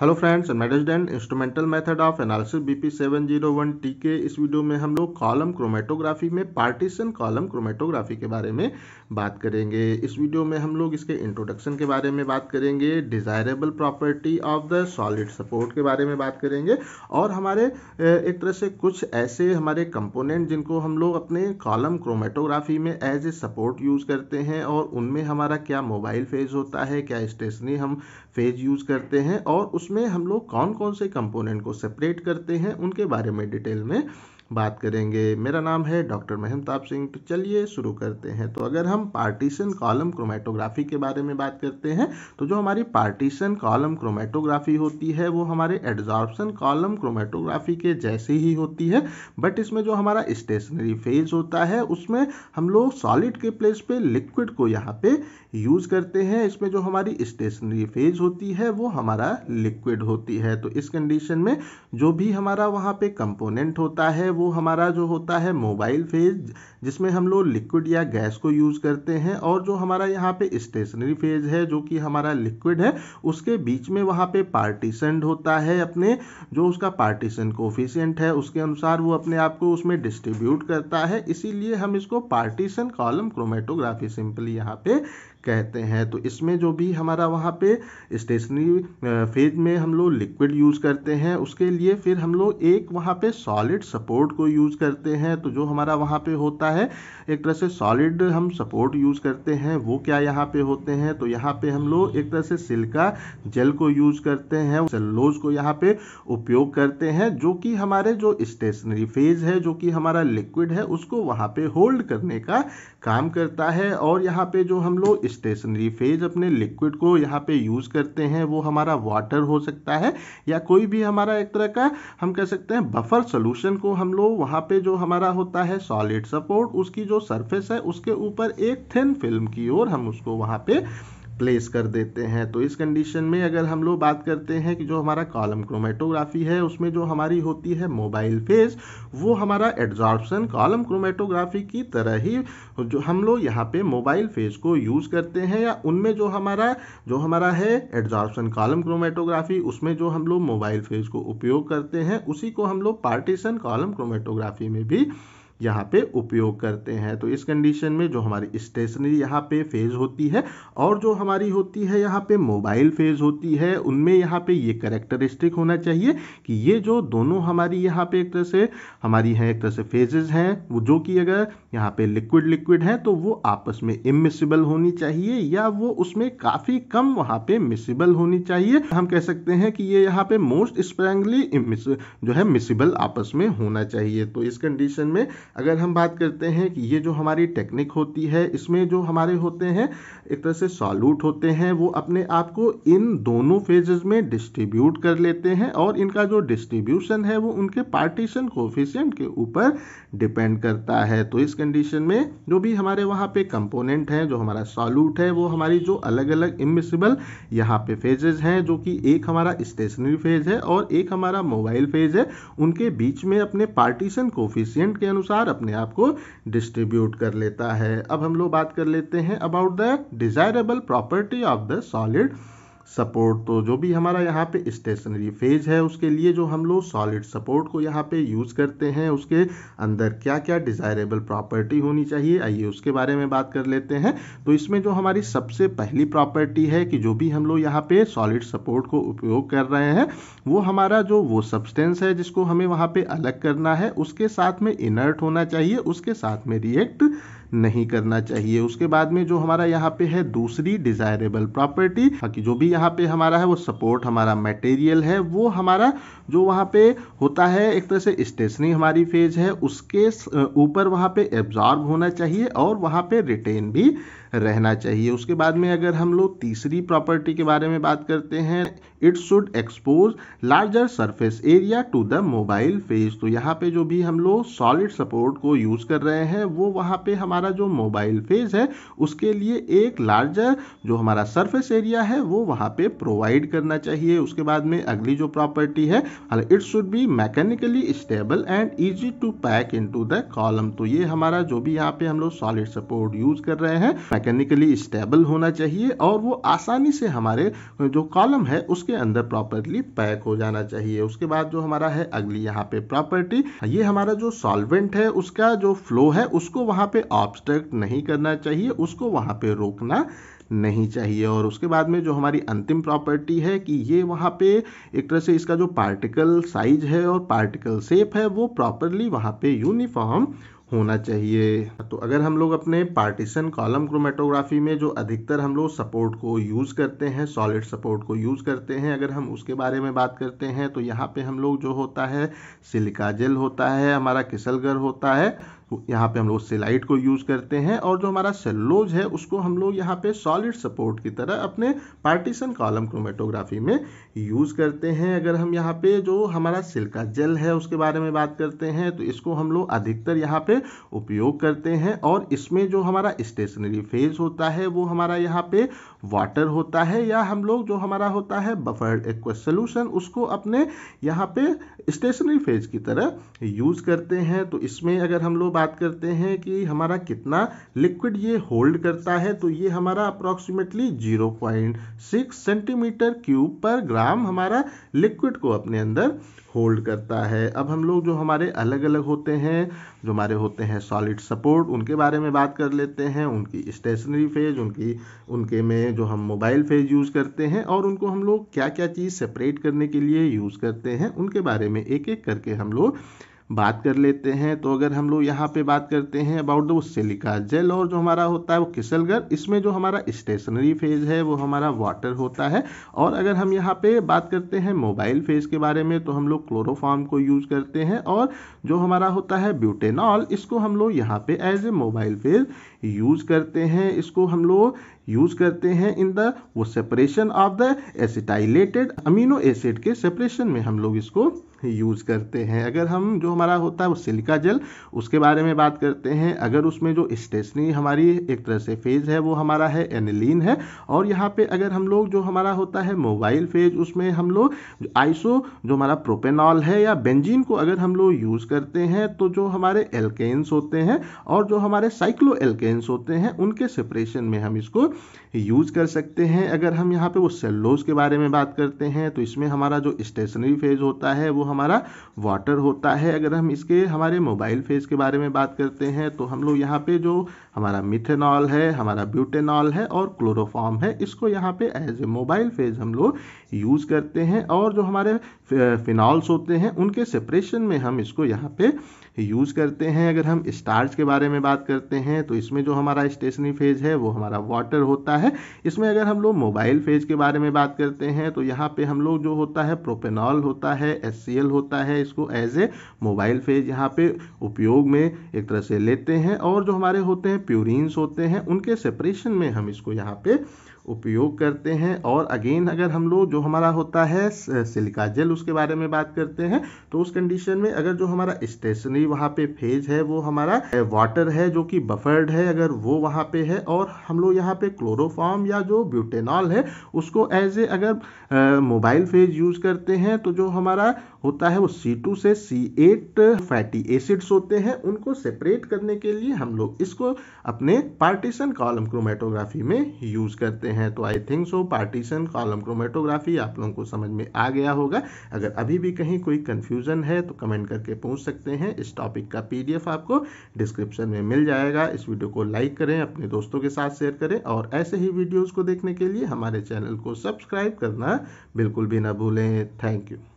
hello friends मेडेज and instrumental method of analysis BP seven zero one T के इस video में हम लोग कॉलम क्रोमेटोग्राफी में पार्टीशन कॉलम क्रोमेटोग्राफी के बारे में बात करेंगे इस वीडियो में हम लोग इसके इंट्रोडक्शन के बारे में बात करेंगे desirable property of the solid support के बारे में बात करेंगे और हमारे एक तरह से कुछ ऐसे हमारे कंपोनेंट जिनको हम लोग अपने कॉलम क्रोमेटोग्राफी में एज ए सपोर्ट यूज़ करते हैं और उनमें हमारा क्या मोबाइल फेज होता है क्या स्टेशनरी हम फेज यूज़ करते हैं और उस उसमें हम लोग कौन कौन से कंपोनेंट को सेपरेट करते हैं उनके बारे में डिटेल में बात करेंगे मेरा नाम है डॉक्टर महमताब सिंह तो चलिए शुरू करते हैं तो अगर हम पार्टीशन कॉलम क्रोमेटोग्राफी के बारे में बात करते हैं तो जो हमारी पार्टीशन कॉलम क्रोमेटोग्राफी होती है वो हमारे एड्जॉर्प्शन कॉलम क्रोमेटोग्राफी के जैसे ही होती है बट इसमें जो हमारा स्टेशनरी फेज होता है उसमें हम लोग सॉलिड के प्लेस पे लिक्विड को यहाँ पे यूज़ करते हैं इसमें जो हमारी स्टेशनरी फेज होती है वो हमारा लिक्विड लिक्विड होती है तो इस कंडीशन में जो भी हमारा वहाँ पे कंपोनेंट होता है वो हमारा जो होता है मोबाइल फेज जिसमें हम लोग लिक्विड या गैस को यूज़ करते हैं और जो हमारा यहाँ पे स्टेशनरी फेज है जो कि हमारा लिक्विड है उसके बीच में वहाँ पे पार्टीशन होता है अपने जो उसका पार्टीशन कोफिशियंट है उसके अनुसार वो अपने आप को उसमें डिस्ट्रीब्यूट करता है इसीलिए हम इसको पार्टीशन कॉलम क्रोमेटोग्राफी सिंपली यहाँ पे कहते हैं तो इसमें जो भी हमारा वहाँ पे स्टेशनरी फेज में हम लोग लिक्विड यूज़ करते हैं उसके लिए फिर हम लोग एक वहाँ पे सॉलिड सपोर्ट को यूज़ करते हैं तो जो हमारा वहाँ पे होता है एक तरह से सॉलिड हम सपोर्ट यूज़ करते हैं वो क्या यहाँ पे होते हैं तो यहाँ पे हम लोग एक तरह से सिल्का जेल को यूज़ करते हैं सेलोज को यहाँ पे उपयोग करते हैं जो कि हमारे जो स्टेशनरी फेज है जो कि हमारा लिक्विड है उसको वहाँ पर होल्ड करने का काम करता है और यहाँ पर जो हम लोग स्टेशनरी फेज अपने लिक्विड को यहाँ पर यूज़ करते हैं वो हमारा वाटर हो हो सकता है या कोई भी हमारा एक तरह का हम कह सकते हैं बफर सोल्यूशन को हम लोग वहाँ पे जो हमारा होता है सॉलिड सपोर्ट उसकी जो सरफेस है उसके ऊपर एक थिन फिल्म की ओर हम उसको वहाँ पे प्लेस कर देते हैं तो इस कंडीशन में अगर हम लोग बात करते हैं कि जो हमारा कॉलम क्रोमेटोग्राफी है उसमें जो हमारी होती है मोबाइल फेज वो हमारा एड्जॉर्प्शन कॉलम क्रोमेटोग्राफी की तरह ही जो हम लोग यहाँ पे मोबाइल फेज को यूज़ करते हैं या उनमें जो हमारा जो हमारा है एड्जॉर्प्शन कॉलम क्रोमेटोग्राफी उसमें जो हम लोग मोबाइल फेज को उपयोग करते हैं उसी को हम लोग पार्टीशन कॉलम क्रोमेटोग्राफी में भी यहाँ पे उपयोग करते हैं तो इस कंडीशन में जो हमारी स्टेशनरी यहाँ पे फेज होती है और जो हमारी होती है यहाँ पे मोबाइल फेज होती है उनमें यहाँ पे ये करेक्टरिस्टिक होना चाहिए कि ये जो दोनों हमारी यहाँ पे एक तरह से हमारी है एक तरह से फेजेज हैं वो जो कि अगर यहाँ पे लिक्विड लिक्विड है तो वो आपस में इमिसिबल होनी चाहिए या वो उसमें काफ़ी कम वहाँ पे मिसिबल होनी चाहिए हम कह सकते हैं कि ये यहाँ पे मोस्ट स्प्रेंगली जो है मिसिबल आपस में होना चाहिए तो इस कंडीशन में अगर हम बात करते हैं कि ये जो हमारी टेक्निक होती है इसमें जो हमारे होते हैं एक तरह से सॉल्यूट होते हैं वो अपने आप को इन दोनों फेजेस में डिस्ट्रीब्यूट कर लेते हैं और इनका जो डिस्ट्रीब्यूशन है वो उनके पार्टीशन कोफिशियंट के ऊपर डिपेंड करता है तो इस कंडीशन में जो भी हमारे वहाँ पे कंपोनेंट हैं जो हमारा सॉल्यूट है वो हमारी जो अलग अलग इमिसिबल यहाँ पे फेजेज हैं जो कि एक हमारा स्टेशनरी फेज है और एक हमारा मोबाइल फेज है उनके बीच में अपने पार्टीशन कोफिशियंट के अनुसार अनुसार अपने आप को डिस्ट्रीब्यूट कर लेता है अब हम लोग बात कर लेते हैं about the desirable property of the solid support तो जो भी हमारा यहाँ पे स्टेशनरी फेज है उसके लिए जो हम लोग सॉलिड सपोर्ट को यहाँ पे यूज़ करते हैं उसके अंदर क्या क्या डिज़ायरेबल प्रॉपर्टी होनी चाहिए आइए उसके बारे में बात कर लेते हैं तो इसमें जो हमारी सबसे पहली प्रॉपर्टी है कि जो भी हम लोग यहाँ पे सॉलिड सपोर्ट को उपयोग कर रहे हैं वो हमारा जो वो सब्सटेंस है जिसको हमें वहाँ पर अलग करना है उसके साथ में इनर्ट होना चाहिए उसके साथ में रिएक्ट नहीं करना चाहिए उसके बाद में जो हमारा यहाँ पे है दूसरी डिजायरेबल प्रॉपर्टी बाकी जो भी यहाँ पे हमारा है वो सपोर्ट हमारा मटेरियल है वो हमारा जो वहाँ पे होता है एक तरह से स्टेशनरी हमारी फेज है उसके ऊपर वहाँ पे एब्जॉर्ब होना चाहिए और वहाँ पे रिटेन भी रहना चाहिए उसके बाद में अगर हम लोग तीसरी प्रॉपर्टी के बारे में बात करते हैं it should expose larger surface area to the mobile phase तो यहाँ पे जो भी हम लोग सॉलिड सपोर्ट को यूज़ कर रहे हैं वो वहाँ पे हमारा जो मोबाइल फेस है उसके लिए एक लार्जर जो हमारा सरफेस एरिया है वो वहाँ पे प्रोवाइड करना चाहिए उसके बाद में अगली जो प्रॉपर्टी है it should be mechanically stable and easy to pack in the column तो ये हमारा जो भी यहाँ पे हम लोग सॉलिड सपोर्ट यूज़ कर रहे हैं मैकेनिकली स्टेबल होना चाहिए और वो आसानी से हमारे जो कॉलम है उसके अंदर प्रॉपरली पैक हो जाना चाहिए उसके बाद जो हमारा है अगली यहाँ पे प्रॉपर्टी ये हमारा जो सॉल्वेंट है उसका जो फ्लो है उसको वहाँ पे ऑब्स्ट्रक्ट नहीं करना चाहिए उसको वहाँ पे रोकना नहीं चाहिए और उसके बाद में जो हमारी अंतिम प्रॉपर्टी है कि ये वहाँ पे एक तरह से इसका जो पार्टिकल साइज है और पार्टिकल सेप है वो प्रॉपरली वहाँ पे यूनिफॉर्म होना चाहिए तो अगर हम लोग अपने पार्टीशन कॉलम क्रोमेटोग्राफी में जो अधिकतर हम लोग सपोर्ट को यूज़ करते हैं सॉलिड सपोर्ट को यूज़ करते हैं अगर हम उसके बारे में बात करते हैं तो यहाँ पे हम लोग जो होता है सिलिका जेल होता है हमारा किसलगर होता है यहाँ पे हम लोग सेलाइट को यूज़ करते हैं और जो हमारा सेलोज है उसको हम लोग यहाँ पे सॉलिड सपोर्ट की तरह अपने पार्टीशन कॉलम क्रोमेटोग्राफी में यूज़ करते हैं अगर हम यहाँ पे जो हमारा सिल्का जेल है उसके बारे में बात करते हैं तो इसको हम लोग अधिकतर यहाँ पे उपयोग करते हैं और इसमें जो हमारा स्टेशनरी फेज होता है वो हमारा यहाँ पे वाटर होता है या हम लोग जो हमारा होता है बफर्ड एक्व सोल्यूशन उसको अपने यहाँ पे स्टेशनरी फेज की तरह यूज़ करते हैं तो इसमें अगर हम लोग बात करते हैं कि हमारा कितना लिक्विड ये होल्ड करता है तो ये हमारा अप्रॉक्सीमेटली 0.6 सेंटीमीटर क्यूब पर ग्राम हमारा लिक्विड को अपने अंदर होल्ड करता है अब हम लोग जो हमारे अलग अलग होते हैं जो हमारे होते हैं सॉलिड सपोर्ट उनके बारे में बात कर लेते हैं उनकी स्टेशनरी फेज उनकी उनके में जो हम मोबाइल फेज यूज़ करते हैं और उनको हम लोग क्या क्या चीज़ सेपरेट करने के लिए यूज़ करते हैं उनके बारे में एक एक करके हम लोग बात कर लेते हैं तो अगर हम लोग यहाँ पे बात करते हैं अबाउट द सिलिका जेल और जो हमारा होता है वो किसलगढ़ इसमें जो हमारा स्टेशनरी फेज है वो हमारा वाटर होता है और अगर हम यहाँ पे बात करते हैं मोबाइल फेज के बारे में तो हम लोग क्लोरोफॉर्म को यूज़ करते हैं और जो हमारा होता है ब्यूटेनॉल इसको हम लोग यहाँ पे as a mobile phase use करते हैं इसको हम लोग यूज करते हैं इन द वो separation of the acetylated amino acid के सेपरेशन में हम लोग इसको यूज करते हैं अगर हम जो हमारा होता है वो सिलिका जेल उसके बारे में बात करते हैं अगर उसमें जो स्टेशनरी हमारी एक तरह से फेज है वो हमारा है एनिलीन है और यहाँ पे अगर हम लोग जो हमारा होता है मोबाइल फेज उसमें हम लोग आइसो जो हमारा प्रोपेनॉल है या बेंजीन को अगर हम लोग यूज करते हैं तो जो हमारे एल्केन्स होते हैं और जो हमारे साइक्लो एल्केन्स होते हैं उनके सेपरेशन में हम इसको यूज़ कर सकते हैं अगर हम यहाँ पे वो सेल्लोज के बारे में बात करते हैं तो इसमें हमारा जो स्टेशनरी फेज़ होता है वो हमारा वाटर होता है अगर हम इसके हमारे मोबाइल फेज़ के बारे में बात करते हैं तो हम लोग यहाँ पे जो हमारा मिथेनॉल है हमारा ब्यूटेनॉल है और क्लोरोफॉर्म है इसको यहाँ पे एज ए मोबाइल फेज़ हम लोग यूज़ करते हैं और जो हमारे फिनॉल्स होते हैं उनके सेपरेशन में हम इसको यहाँ पे यूज़ करते हैं अगर हम स्टार्च के बारे में बात करते हैं तो इसमें जो हमारा स्टेशनरी फेज है वो हमारा वाटर होता है इसमें अगर हम लोग मोबाइल फेज के बारे में बात करते हैं तो यहाँ पे हम लोग जो होता है प्रोपेनॉल होता है एस होता है इसको एज ए मोबाइल फेज यहाँ पे उपयोग में एक तरह से लेते हैं और जो हमारे होते हैं प्यूरिन्स होते हैं उनके सेपरेशन में हम इसको यहाँ पर उपयोग करते हैं और अगेन अगर हम लोग जो हमारा होता है सिलिका जेल उसके बारे में बात करते हैं तो उस कंडीशन में अगर जो हमारा स्टेशनरी भी वहाँ पे फेज है वो हमारा वाटर है जो कि बफर्ड है अगर वो वहाँ पे है और हम लोग यहाँ पे क्लोरोफॉर्म या जो ब्यूटेनॉल है उसको एज ए अगर मोबाइल फेज यूज करते हैं तो जो हमारा होता है वो C2 से C8 फैटी एसिड्स होते हैं उनको सेपरेट करने के लिए हम लोग इसको अपने पार्टीशन कॉलम क्रोमेटोग्राफी में यूज करते हैं तो I think so partition column chromatography आप लोगों को समझ में आ गया होगा अगर अभी भी कहीं कोई कंफ्यूजन है तो कमेंट करके पूछ सकते हैं इस टॉपिक का पीडीएफ आपको डिस्क्रिप्शन में मिल जाएगा इस वीडियो को लाइक करें अपने दोस्तों के साथ शेयर करें और ऐसे ही वीडियोज़ को देखने के लिए हमारे चैनल को सब्सक्राइब करना बिल्कुल भी ना भूलें थैंक यू